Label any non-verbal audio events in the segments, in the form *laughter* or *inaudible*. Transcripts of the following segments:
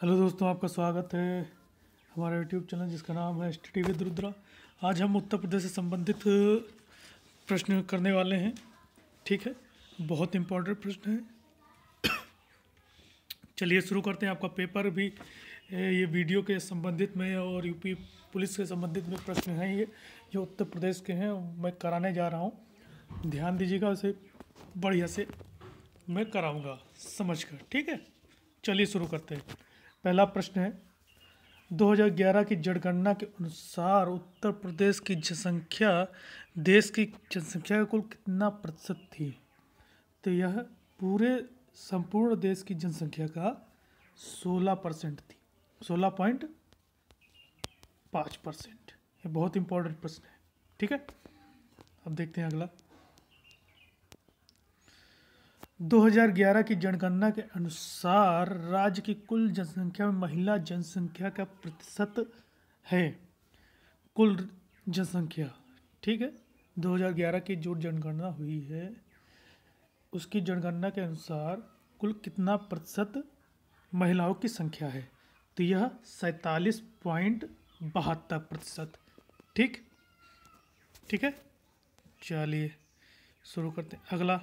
hello दोस्तों आपका स्वागत है हमारा यूट्यूब चैनल जिसका नाम है स्टडी टी रुद्रा आज हम उत्तर प्रदेश से संबंधित प्रश्न करने वाले हैं ठीक है बहुत इम्पोर्टेंट प्रश्न है *coughs* चलिए शुरू करते हैं आपका पेपर भी ये वीडियो के संबंधित में और यूपी पुलिस के संबंधित में प्रश्न हैं ये जो उत्तर प्रदेश के हैं मैं कराने जा रहा हूँ ध्यान दीजिएगा उसे बढ़िया से मैं कराऊँगा समझ कर ठीक है चलिए शुरू करते हैं पहला प्रश्न है 2011 की जनगणना के अनुसार उत्तर प्रदेश की जनसंख्या देश की जनसंख्या का कुल कितना प्रतिशत थी तो यह पूरे संपूर्ण देश की जनसंख्या का 16 परसेंट थी 16 पॉइंट पाँच परसेंट ये बहुत इंपॉर्टेंट प्रश्न है ठीक है अब देखते हैं अगला 2011 की जनगणना के अनुसार राज्य की कुल जनसंख्या में महिला जनसंख्या का प्रतिशत है कुल जनसंख्या ठीक है 2011 की जो जनगणना हुई है उसकी जनगणना के अनुसार कुल कितना प्रतिशत महिलाओं की संख्या है तो यह सैतालीस पॉइंट बहत्तर प्रतिशत ठीक ठीक है चलिए शुरू करते हैं अगला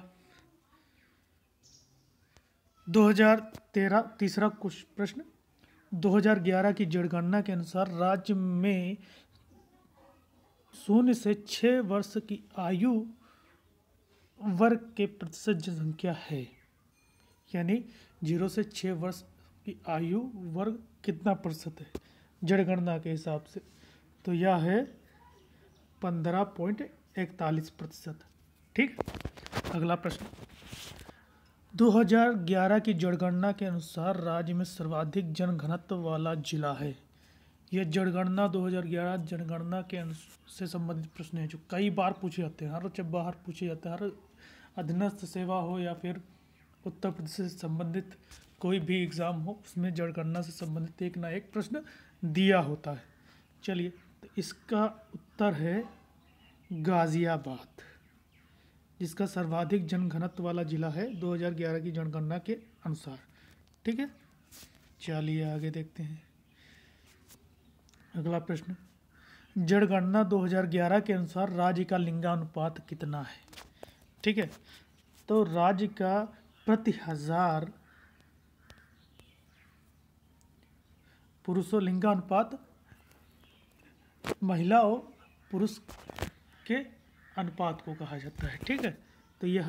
2013 तीसरा कुछ प्रश्न 2011 की जनगणना के अनुसार राज्य में शून्य से छः वर्ष की आयु वर्ग के प्रतिशत जनसंख्या है यानी जीरो से छः वर्ष की आयु वर्ग कितना प्रतिशत है जनगणना के हिसाब से तो यह है पंद्रह पॉइंट इकतालीस प्रतिशत ठीक अगला प्रश्न 2011 की जनगणना के अनुसार राज्य में सर्वाधिक जनघनत्व वाला जिला है यह जनगणना 2011 जनगणना के से संबंधित प्रश्न है जो कई बार पूछे जाते हैं हर जब बाहर पूछे जाते हैं हर अधीनस्थ सेवा हो या फिर उत्तर प्रदेश से संबंधित कोई भी एग्ज़ाम हो उसमें जनगणना से संबंधित एक ना एक प्रश्न दिया होता है चलिए तो इसका उत्तर है गाज़ियाबाद जिसका सर्वाधिक जनघनत्व वाला जिला है 2011 की जनगणना के अनुसार ठीक है चलिए आगे देखते हैं अगला प्रश्न जनगणना 2011 के अनुसार राज्य का लिंगानुपात कितना है ठीक है तो राज्य का प्रति हजार पुरुषों लिंगानुपात महिलाओं पुरुष के अनुपात को कहा जाता है ठीक है तो यह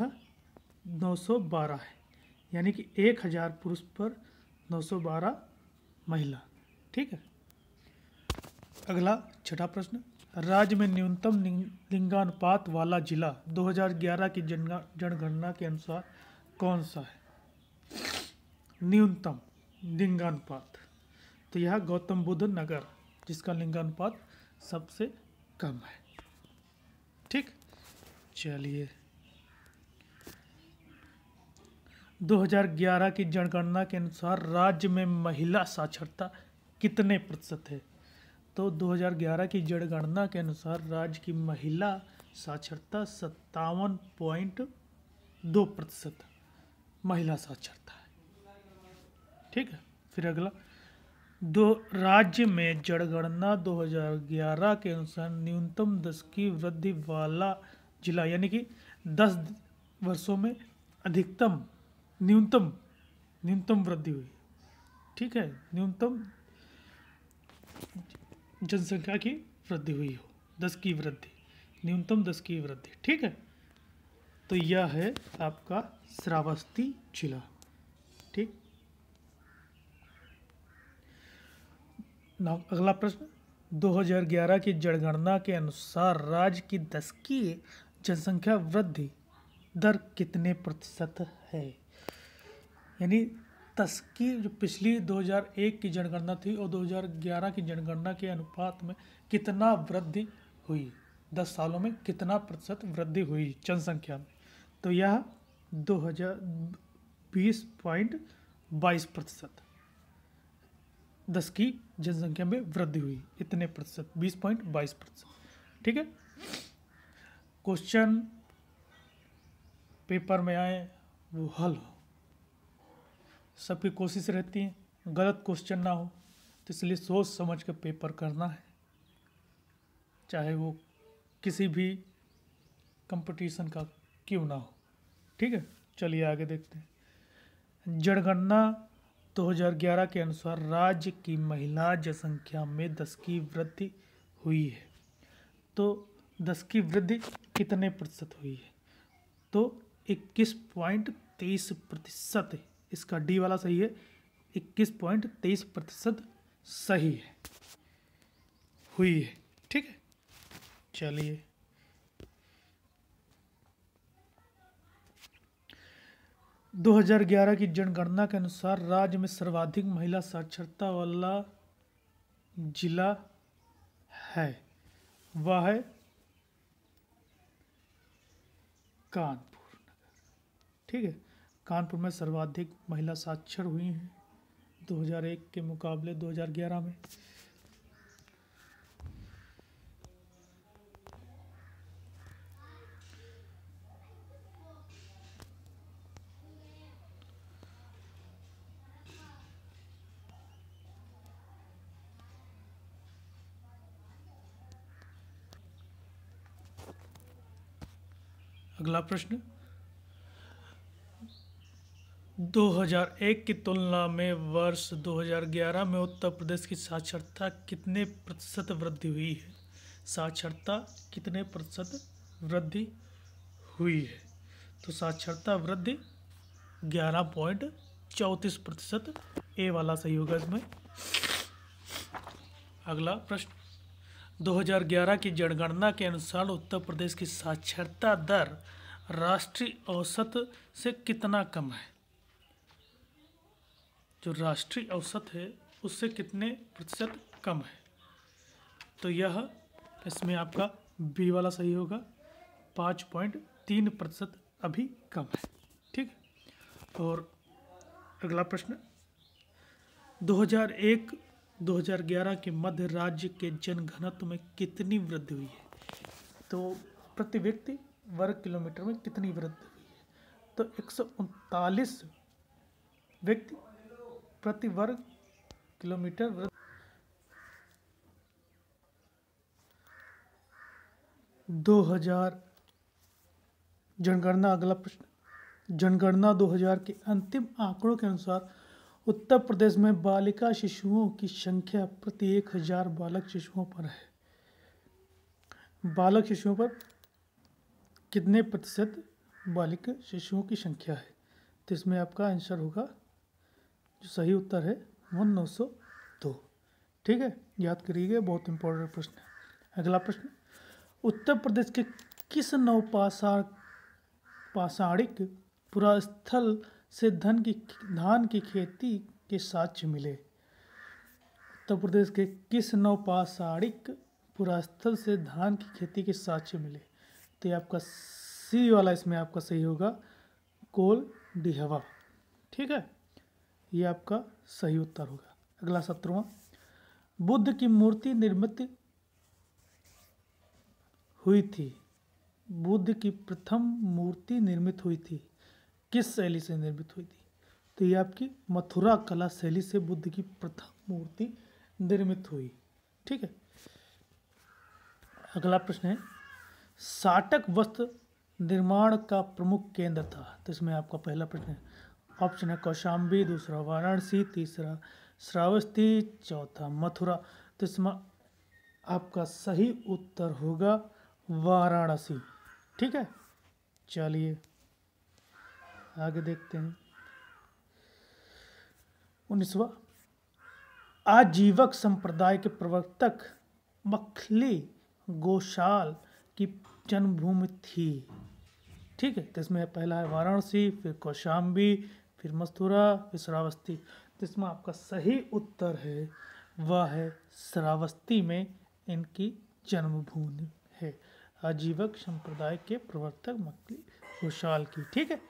912 है यानी कि 1000 पुरुष पर 912 महिला ठीक है अगला छठा प्रश्न राज्य में न्यूनतम लिंगानुपात वाला जिला 2011 की जनगणना के अनुसार कौन सा है न्यूनतम लिंगानुपात तो यह गौतम बुद्ध नगर जिसका लिंगानुपात सबसे कम है चलिए 2011 की जनगणना के अनुसार राज्य में महिला साक्षरता कितने प्रतिशत है तो 2011 की जनगणना के अनुसार राज्य की महिला साक्षरता सत्तावन पॉइंट दो प्रतिशत महिला साक्षरता है ठीक है फिर अगला दो राज्य में जनगणना 2011 के अनुसार न्यूनतम दस की वृद्धि वाला जिला यानी कि दस वर्षों में अधिकतम न्यूनतम न्यूनतम वृद्धि हुई ठीक है न्यूनतम जनसंख्या की वृद्धि हुई हो दस की वृद्धि न्यूनतम दस की वृद्धि ठीक है तो यह है आपका श्रावस्ती जिला ठीक अगला प्रश्न 2011 की जनगणना के अनुसार राज्य की दस की जनसंख्या वृद्धि दर कितने प्रतिशत है यानी तस की जो पिछली 2001 की जनगणना थी और 2011 की जनगणना के अनुपात में कितना वृद्धि हुई दस सालों में कितना प्रतिशत वृद्धि हुई जनसंख्या में तो यह दो हजार बीस पॉइंट बाईस प्रतिशत दस की जनसंख्या में वृद्धि हुई इतने प्रतिशत बीस पॉइंट बाईस प्रतिशत ठीक है क्वेश्चन पेपर में आए वो हल हो सबकी कोशिश रहती है गलत क्वेश्चन ना हो तो इसलिए सोच समझ कर पेपर करना है चाहे वो किसी भी कंपटीशन का क्यों ना हो ठीक है चलिए आगे देखते हैं जनगणना 2011 के अनुसार राज्य की महिला जनसंख्या में दस की वृद्धि हुई है तो दस की वृद्धि कितने प्रतिशत हुई है तो इक्कीस पॉइंट तेईस प्रतिशत इसका डी वाला सही है इक्कीस पॉइंट तेईस प्रतिशत सही है हुई है ठीक है चलिए दो हजार ग्यारह की जनगणना के अनुसार राज्य में सर्वाधिक महिला साक्षरता वाला जिला है वह है कानपुर नगर ठीक है कानपुर में सर्वाधिक महिला साक्षर हुई हैं 2001 के मुकाबले 2011 में अगला प्रश्न 2001 की तुलना में वर्ष 2011 में उत्तर प्रदेश की साक्षरता कितने प्रतिशत वृद्धि हुई है साक्षरता कितने प्रतिशत वृद्धि हुई है तो साक्षरता वृद्धि ग्यारह पॉइंट चौंतीस प्रतिशत ए वाला सही होगा इसमें अगला प्रश्न 2011 की जनगणना के अनुसार उत्तर प्रदेश की साक्षरता दर राष्ट्रीय औसत से कितना कम है जो राष्ट्रीय औसत है उससे कितने प्रतिशत कम है तो यह इसमें आपका बी वाला सही होगा पाँच पॉइंट तीन प्रतिशत अभी कम है ठीक और अगला प्रश्न 2001 2011 के मध्य राज्य के जनघनत्व में कितनी वृद्धि हुई है तो प्रति व्यक्ति वर्ग किलोमीटर में कितनी वृद्धि हुई है तो एक व्यक्ति प्रति वर्ग किलोमीटर वृद्धि दो हजार जनगणना अगला प्रश्न जनगणना 2000 के अंतिम आंकड़ों के अनुसार उत्तर प्रदेश में बालिका शिशुओं की संख्या प्रति एक हजार बालक शिशुओं पर है बालक शिशुओं पर कितने प्रतिशत बालिक शिशुओं की संख्या है तो इसमें आपका आंसर होगा जो सही उत्तर है वो नौ सौ दो ठीक है याद करिएगा बहुत इंपॉर्टेंट प्रश्न है अगला प्रश्न उत्तर प्रदेश के किस नवपाषाण पाषाणिक पुरास्थल स्थल से धन की धान की खेती के साक्ष्य मिले उत्तर प्रदेश के किस नौपाषाणिक पुरास्थल से धान की खेती के साक्ष्य मिले तो ये आपका सी वाला इसमें आपका सही होगा कोल डिहवा ठीक है ये आपका सही उत्तर होगा अगला सत्रवा बुद्ध की मूर्ति निर्मित हुई थी बुद्ध की प्रथम मूर्ति निर्मित हुई थी किस शैली से निर्मित हुई थी तो ये आपकी मथुरा कला शैली से बुद्ध की प्रथम मूर्ति निर्मित हुई ठीक है अगला प्रश्न है साटक वस्त्र निर्माण का प्रमुख केंद्र था तो इसमें आपका पहला प्रश्न है ऑप्शन है कौशाम्बी दूसरा वाराणसी तीसरा श्रावस्ती चौथा मथुरा तो इसमें आपका सही उत्तर होगा वाराणसी ठीक है चलिए आगे देखते हैं उन्नीसवा आजीवक संप्रदाय के प्रवर्तक मखली गोशाल की जन्मभूमि थी ठीक है जिसमें इसमें पहला है वाराणसी फिर कौशाम्बी फिर मथुरा फिर श्रावस्ती जिसमें इसमें आपका सही उत्तर है वह है श्रावस्ती में इनकी जन्मभूमि है आजीवक संप्रदाय के प्रवर्तक मखली घोषाल की ठीक है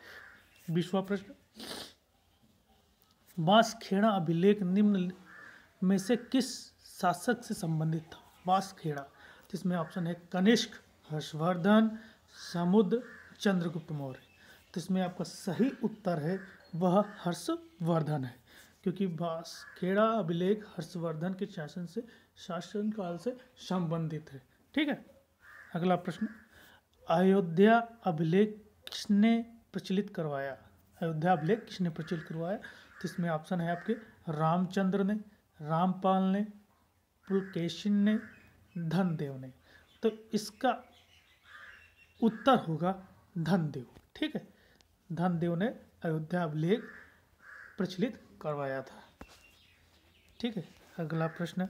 बीसवा प्रश्न बांसखेड़ा अभिलेख निम्न में से किस शासक से संबंधित था बांसखेड़ा जिसमें ऑप्शन है कनिष्क हर्षवर्धन समुद्र चंद्रगुप्त मौर्य तो इसमें आपका सही उत्तर है वह हर्षवर्धन है क्योंकि बांसखेड़ा अभिलेख हर्षवर्धन के शासन से शासनकाल से संबंधित है ठीक है अगला प्रश्न अयोध्या अभिलेख किसने प्रचलित करवाया अयोध्या अभिलेख किसने प्रचलित करवाया तो इसमें ऑप्शन है आपके रामचंद्र ने रामपाल ने पुलकेशिन ने धनदेव ने तो इसका उत्तर होगा धनदेव ठीक है धनदेव ने अयोध्या अभिलेख प्रचलित करवाया था ठीक है अगला प्रश्न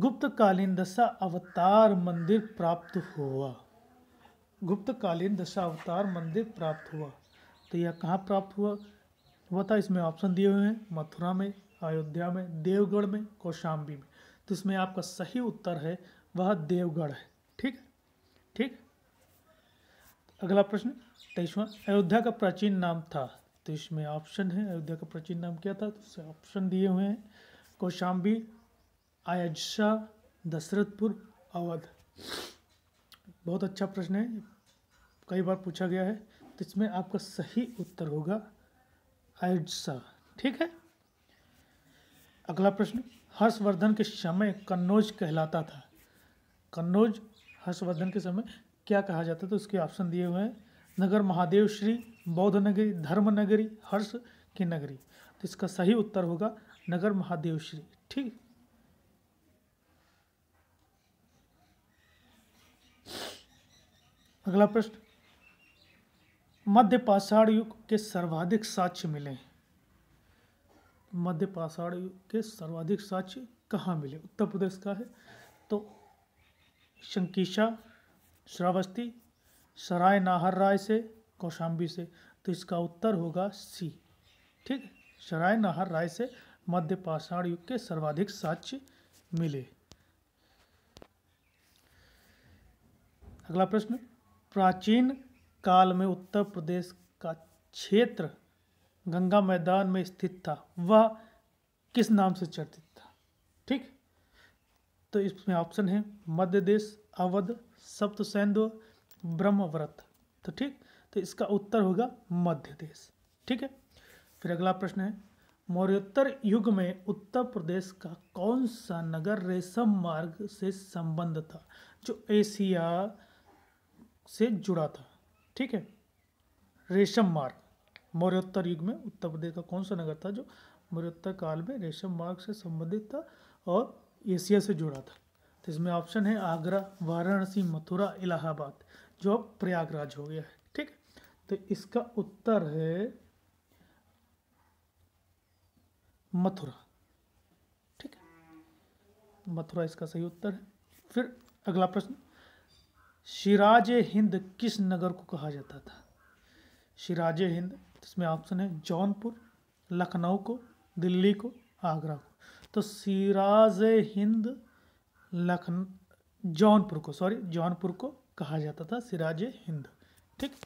गुप्तकालीन दशा अवतार मंदिर प्राप्त हुआ गुप्तकालीन दशा अवतार मंदिर प्राप्त हुआ तो यह कहाँ प्राप्त हुआ हुआ था इसमें ऑप्शन दिए हुए हैं मथुरा में अयोध्या में देवगढ़ में कौशाम्बी में तो इसमें आपका सही उत्तर है वह देवगढ़ है ठीक ठीक अगला प्रश्न तेईसवा अयोध्या का प्राचीन नाम था तो इसमें ऑप्शन है अयोध्या का प्राचीन नाम क्या था तो इसमें ऑप्शन दिए हुए हैं कौशाम्बी आयशा दशरथपुर अवध बहुत अच्छा प्रश्न है कई बार पूछा गया है तो इसमें आपका सही उत्तर होगा आयशा ठीक है अगला प्रश्न हर्षवर्धन के समय कन्नौज कहलाता था कन्नौज हर्षवर्धन के समय क्या कहा जाता था तो उसके ऑप्शन दिए हुए हैं नगर महादेव श्री बौद्ध नगरी धर्म नगरी हर्ष की नगरी तो इसका सही उत्तर होगा नगर महादेव श्री ठीक अगला प्रश्न मध्य पाषाण युग के सर्वाधिक साक्ष्य मिले मध्य पाषाण युग के सर्वाधिक साक्ष्य कहाँ मिले उत्तर प्रदेश का है तो शंकीशा श्रावस्ती सराय नाहर राय से कौशाम्बी से तो इसका उत्तर होगा सी ठीक सराय नाहर राय से मध्य पाषाण युग के सर्वाधिक साक्ष्य मिले अगला प्रश्न प्राचीन काल में उत्तर प्रदेश का क्षेत्र गंगा मैदान में स्थित था वह किस नाम से चर्चित था ठीक तो इसमें ऑप्शन है मध्य देश अवध सप्तसैंद ब्रह्मव्रत तो ठीक तो इसका उत्तर होगा मध्य देश ठीक है फिर अगला प्रश्न है मौर्योत्तर युग में उत्तर प्रदेश का कौन सा नगर रेशम मार्ग से संबंध था जो एशिया से जुड़ा था ठीक है रेशम मार्ग मौर्योत्तर युग में उत्तर प्रदेश का कौन सा नगर था जो मौर्योत्तर काल में रेशम मार्ग से संबंधित था और एशिया से जुड़ा था तो इसमें ऑप्शन है आगरा वाराणसी मथुरा इलाहाबाद जो अब प्रयागराज हो गया है ठीक है तो इसका उत्तर है मथुरा ठीक है मथुरा इसका सही उत्तर है फिर अगला प्रश्न शिराज हिंद किस नगर को कहा जाता था शिराज हिंद इसमें ऑप्शन है जौनपुर लखनऊ को दिल्ली को आगरा को तो सिराज हिंद लखन जौनपुर को सॉरी जौनपुर को कहा जाता था सिराज हिंद ठीक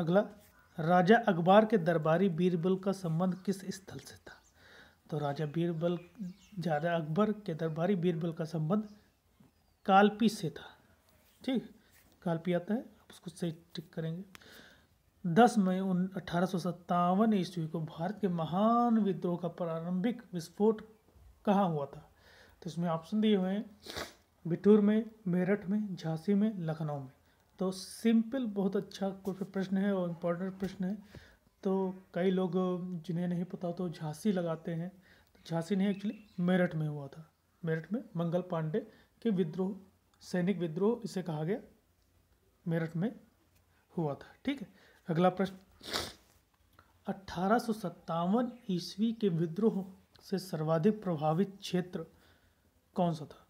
अगला राजा अकबर के दरबारी बीरबल का संबंध किस स्थल से था तो राजा बीरबल राजा अकबर के दरबारी बीरबल का संबंध कालपी से था ठीक कालपी आता है उसको सही टिक करेंगे दस मई उन अठारह ईस्वी को भारत के महान विद्रोह का प्रारंभिक विस्फोट कहाँ हुआ था तो इसमें ऑप्शन दिए हुए हैं बिठूर में मेरठ में झांसी में लखनऊ में तो सिंपल बहुत अच्छा कोई प्रश्न है और इम्पोर्टेंट प्रश्न है तो कई लोग जिन्हें नहीं पता तो झांसी लगाते हैं झांसी नहीं एक्चुअली मेरठ में हुआ था मेरठ में मंगल पांडे के विद्रोह सैनिक विद्रोह इसे कहा गया मेरठ में हुआ था ठीक है अगला प्रश्न अठारह ईस्वी के विद्रोह से सर्वाधिक प्रभावित क्षेत्र कौन सा था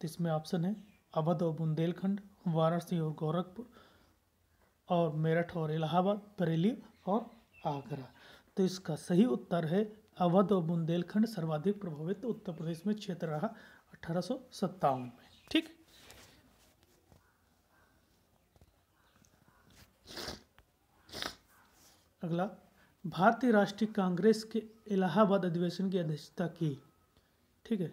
तो इसमें ऑप्शन है अवध और बुंदेलखंड वाराणसी और गोरखपुर और मेरठ और इलाहाबाद बरेली और आगरा तो इसका सही उत्तर है अवध और बुंदेलखंड सर्वाधिक प्रभावित उत्तर प्रदेश में क्षेत्र रहा अठारह में ठीक अगला भारतीय राष्ट्रीय कांग्रेस के इलाहाबाद अधिवेशन की अध्यक्षता की ठीक है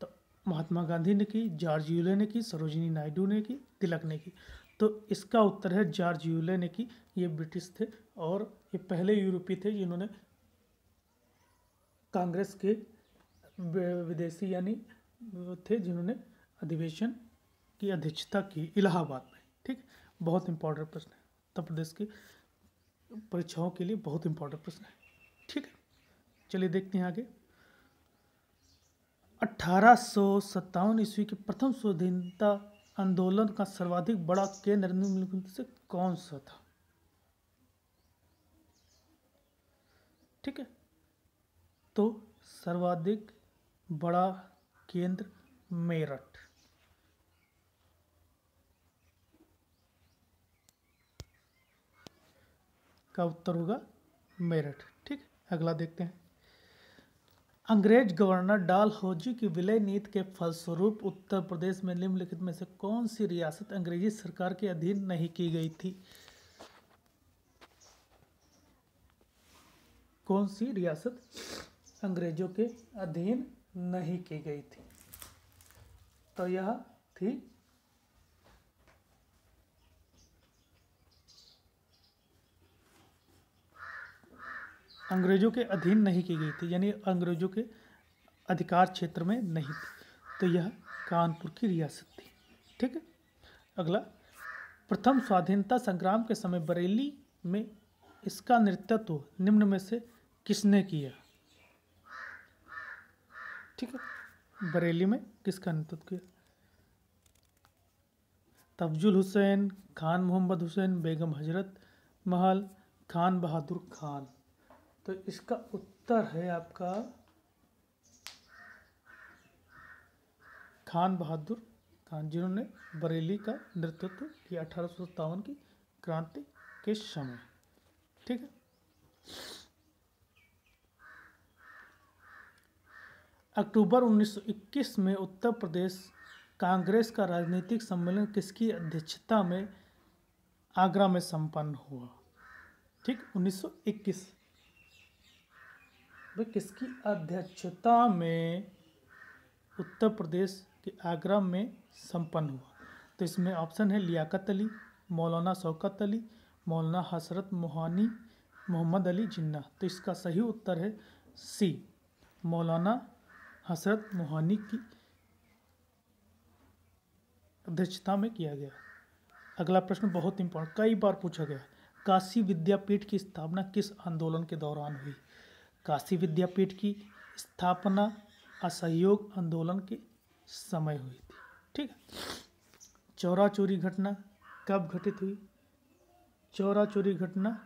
तो महात्मा गांधी ने की जॉर्ज यूले ने की सरोजिनी नायडू ने की तिलक ने की तो इसका उत्तर है जॉर्ज यूले ने की ये ब्रिटिश थे और ये पहले यूरोपीय थे जिन्होंने कांग्रेस के विदेशी यानी थे जिन्होंने अधिवेशन की अध्यक्षता की इलाहाबाद में ठीक बहुत इंपॉर्टेंट प्रश्न है उत्तर प्रदेश की परीक्षाओं के लिए बहुत इंपॉर्टेंट प्रश्न है ठीक है चलिए देखते हैं आगे अठारह ईस्वी के प्रथम स्वाधीनता आंदोलन का सर्वाधिक बड़ा केंद्र निम्नलिखित से कौन सा था ठीक है तो सर्वाधिक बड़ा केंद्र मेरठ का उत्तर होगा मेरठ ठीक अगला देखते हैं अंग्रेज गवर्नर डाल होजी की विलय नीति के फलस्वरूप उत्तर प्रदेश में निम्नलिखित में से कौन सी रियासत अंग्रेजी सरकार के अधीन नहीं की गई थी कौन सी रियासत अंग्रेजों के अधीन नहीं की गई थी तो यह थी अंग्रेजों के अधीन नहीं की गई थी यानी अंग्रेजों के अधिकार क्षेत्र में नहीं थी तो यह कानपुर की रियासत थी ठीक है अगला प्रथम स्वाधीनता संग्राम के समय बरेली में इसका नेतृत्व निम्न में से किसने किया ठीक है बरेली में किसका नेतृत्व किया तफजुल हुसैन खान मोहम्मद हुसैन बेगम हजरत महल खान बहादुर खान तो इसका उत्तर है आपका खान बहादुर खान जिन्होंने बरेली का नेतृत्व किया अठारह की क्रांति के समय ठीक है अक्टूबर 1921 में उत्तर प्रदेश कांग्रेस का राजनीतिक सम्मेलन किसकी अध्यक्षता में आगरा में संपन्न हुआ ठीक 1921 भाई किसकी अध्यक्षता में उत्तर प्रदेश के आगरा में संपन्न हुआ तो इसमें ऑप्शन है लियाकत अली मौलाना शौकत अली मौलाना हसरत मोहानी मोहम्मद अली जिन्ना तो इसका सही उत्तर है सी मौलाना हसरत मोहानी की अध्यक्षता में किया गया अगला प्रश्न बहुत इम्पोर्टेंट कई बार पूछा गया काशी विद्यापीठ की स्थापना किस आंदोलन के दौरान हुई काशी विद्यापीठ की स्थापना असहयोग आंदोलन के समय हुई थी ठीक है चौरा चोरी घटना कब घटित हुई चौरा चोरी घटना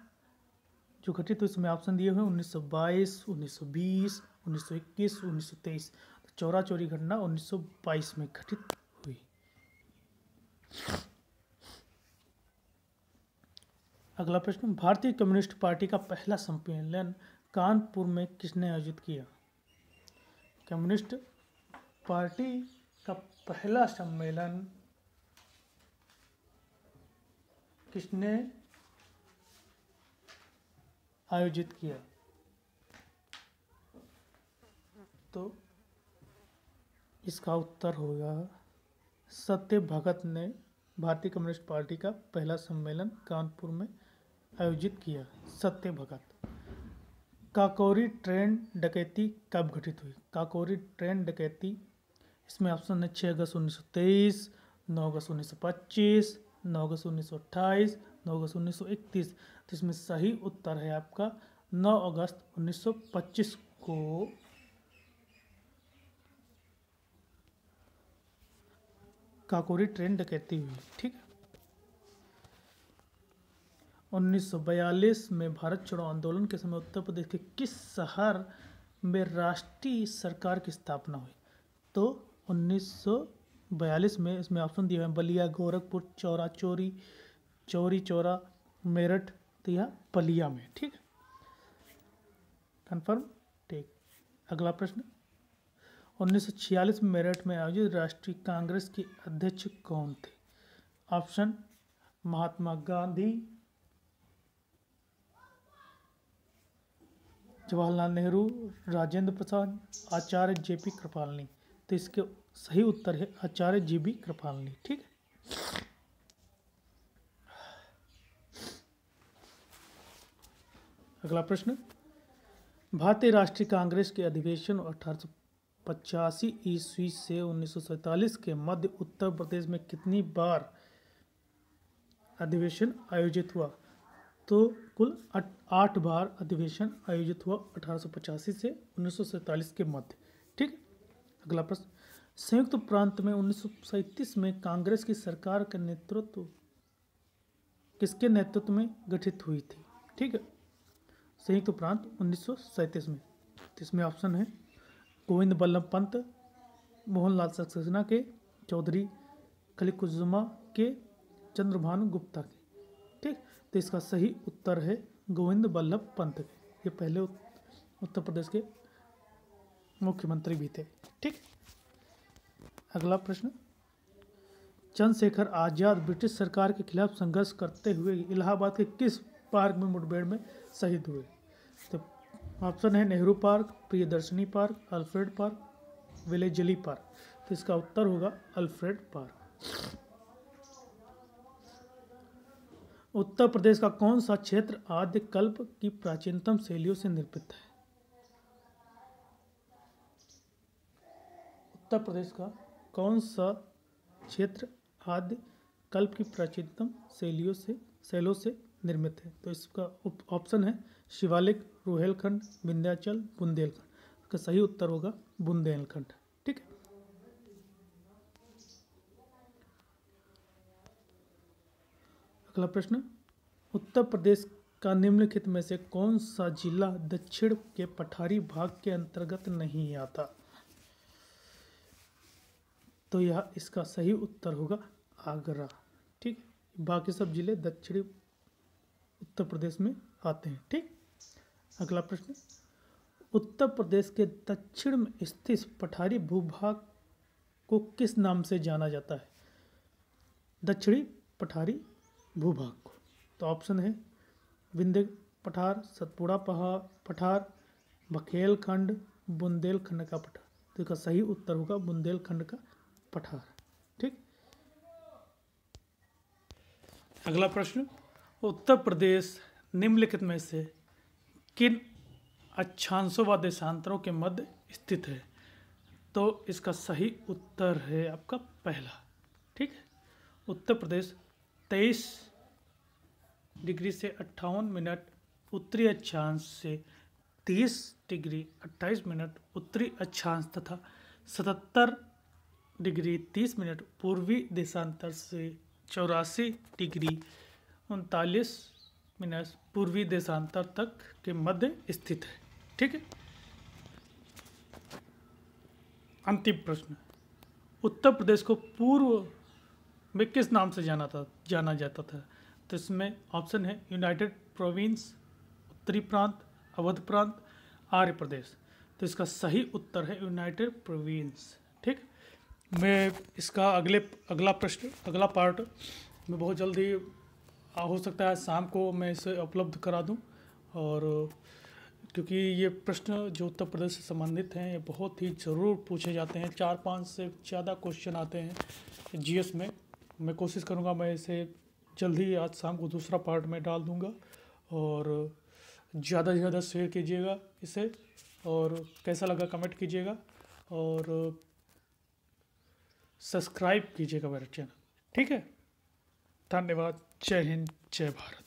जो घटित हुई इसमें ऑप्शन दिए हुए 1922, 1920, उन्नीस सौ इक्कीस उन्नीस सौ तेईस तो चौरा चोरी घटना उन्नीस सौ बाईस में घटित हुई अगला प्रश्न भारतीय कम्युनिस्ट पार्टी का पहला सम्मेलन कानपुर में किसने आयोजित किया कम्युनिस्ट पार्टी का पहला सम्मेलन किसने आयोजित किया तो इसका उत्तर होगा सत्य भगत ने भारतीय कम्युनिस्ट पार्टी का पहला सम्मेलन कानपुर में आयोजित किया सत्य भगत काकोरी ट्रेन डकैती कब घटित हुई काकोरी ट्रेन डकैती इसमें ऑप्शन है छः अगस्त उन्नीस सौ तेईस नौ अगस्त उन्नीस सौ पच्चीस नौ अगस्त उन्नीस सौ अट्ठाईस नौ अगस्त उन्नीस सौ इकतीस तो इसमें सही उत्तर है आपका नौ अगस्त उन्नीस सौ पच्चीस को काकोरी ट्रेन डकैती हुई ठीक है 1942 में भारत छोड़ो आंदोलन के समय उत्तर प्रदेश के किस शहर में राष्ट्रीय सरकार की स्थापना हुई तो 1942 में इसमें ऑप्शन दिए हुए बलिया गोरखपुर चौरा चोरी चौरी चौरा मेरठ या तो यह में ठीक कन्फर्म ठीक अगला प्रश्न 1946 में मेरठ में आयोजित राष्ट्रीय कांग्रेस के अध्यक्ष कौन थे ऑप्शन महात्मा गांधी जवाहरलाल नेहरू राजेंद्र प्रसाद आचार्य जेपी कृपालनी तो इसके सही उत्तर है आचार्य जी बी कृपालनी ठीक है अगला प्रश्न भारतीय राष्ट्रीय कांग्रेस के अधिवेशन अठारह पचासी ईस्वी से उन्नीस के मध्य उत्तर प्रदेश में कितनी बार अधिवेशन आयोजित हुआ तो कुल आठ बार अधिवेशन आयोजित हुआ अठारह से उन्नीस के मध्य ठीक अगला प्रश्न संयुक्त प्रांत में उन्नीस में कांग्रेस की सरकार का नेतृत्व किसके नेतृत्व में गठित हुई थी ठीक है संयुक्त प्रांत उन्नीस में तो इसमें ऑप्शन है गोविंद बल्लभ पंत मोहनलाल सक्सेना के चौधरी खलिकुजुमा के चंद्रभानु गुप्ता के ठीक तो इसका सही उत्तर है गोविंद बल्लभ पंत के ये पहले उत्तर प्रदेश के मुख्यमंत्री भी थे ठीक अगला प्रश्न चंद्रशेखर आज़ाद ब्रिटिश सरकार के खिलाफ संघर्ष करते हुए इलाहाबाद के किस पार्क में मुठभेड़ में शहीद हुए तो ऑप्शन है Nehru park Priyadarshini park Alfred park Wellesley park तो इसका उत्तर होगा अल्फ्रेड पार्क उत्तर प्रदेश का कौन सा क्षेत्र आद्य कल्प की प्राचीनतम शैलियों से निर्मित है उत्तर प्रदेश का कौन सा क्षेत्र आद्य कल्प की प्राचीनतम शैलियों से शैलों से निर्मित है तो इसका ऑप्शन है शिवालिक रोहेलखंड विंध्याचल बुंदेलखंड इसका सही उत्तर होगा बुंदेलखंड ठीक है अगला प्रश्न उत्तर प्रदेश का निम्नलिखित में से कौन सा जिला दक्षिण के पठारी भाग के अंतर्गत नहीं आता तो यह इसका सही उत्तर होगा आगरा ठीक बाकी सब जिले दक्षिणी उत्तर प्रदेश में आते हैं ठीक अगला प्रश्न उत्तर प्रदेश के दक्षिण में स्थित पठारी भूभाग को किस नाम से जाना जाता है दक्षिणी पठारी भूभाग को तो ऑप्शन है विंध्य पठार सतपुड़ा पहाड़ पठार बखेलखंड बुंदेलखंड का पठार तो इसका सही उत्तर होगा बुंदेलखंड का पठार ठीक अगला प्रश्न उत्तर प्रदेश निम्नलिखित में से किन अक्षांशों व देशांतरों के मध्य स्थित है तो इसका सही उत्तर है आपका पहला ठीक है उत्तर प्रदेश तेईस डिग्री से अट्ठावन मिनट उत्तरी अक्षांश से तीस डिग्री अट्ठाईस मिनट उत्तरी अक्षांश तथा सतहत्तर डिग्री तीस मिनट पूर्वी देशांतर से चौरासी डिग्री उनतालीस मीनस पूर्वी देशांतर तक के मध्य स्थित है ठीक है अंतिम प्रश्न उत्तर प्रदेश को पूर्व में किस नाम से जाना था जाना जाता था तो इसमें ऑप्शन है यूनाइटेड प्रोविंस उत्तरी प्रांत अवध प्रांत आर्य प्रदेश तो इसका सही उत्तर है यूनाइटेड प्रोविंस ठीक मैं इसका अगले अगला प्रश्न अगला पार्ट मैं बहुत जल्दी हाँ, हो सकता है शाम को मैं इसे उपलब्ध करा दूं और क्योंकि ये प्रश्न जो उत्तर प्रदेश से संबंधित हैं ये बहुत ही ज़रूर पूछे जाते हैं चार पाँच से ज़्यादा क्वेश्चन आते हैं जीएस में मैं कोशिश करूँगा मैं इसे जल्द ही आज शाम को दूसरा पार्ट में डाल दूँगा और ज़्यादा से ज़्यादा शेयर कीजिएगा इसे और कैसा लगा कमेंट कीजिएगा और सब्सक्राइब कीजिएगा मेरा चैनल ठीक है धन्यवाद जय हिंद जय भारत